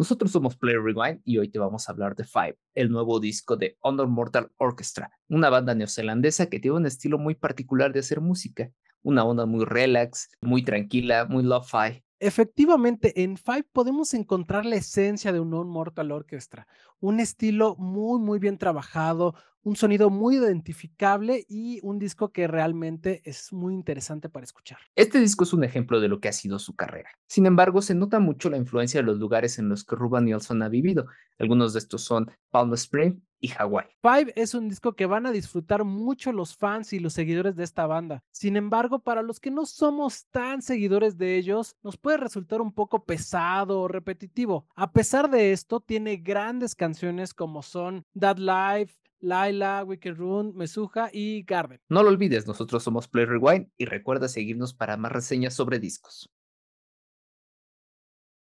Nosotros somos Player Rewind y hoy te vamos a hablar de Five, el nuevo disco de Honor Mortal Orchestra, una banda neozelandesa que tiene un estilo muy particular de hacer música, una onda muy relax, muy tranquila, muy lo-fi. Efectivamente, en Five podemos encontrar la esencia de un Honor Mortal Orchestra, un estilo muy, muy bien trabajado, un sonido muy identificable y un disco que realmente es muy interesante para escuchar. Este disco es un ejemplo de lo que ha sido su carrera. Sin embargo, se nota mucho la influencia de los lugares en los que Ruben Nielsen ha vivido. Algunos de estos son Palm Springs, y Hawái. Five es un disco que van a disfrutar mucho los fans y los seguidores de esta banda. Sin embargo, para los que no somos tan seguidores de ellos, nos puede resultar un poco pesado o repetitivo. A pesar de esto, tiene grandes canciones como son That Life, Laila, Wicked Run, Mesuja y Garden. No lo olvides, nosotros somos Play y recuerda seguirnos para más reseñas sobre discos.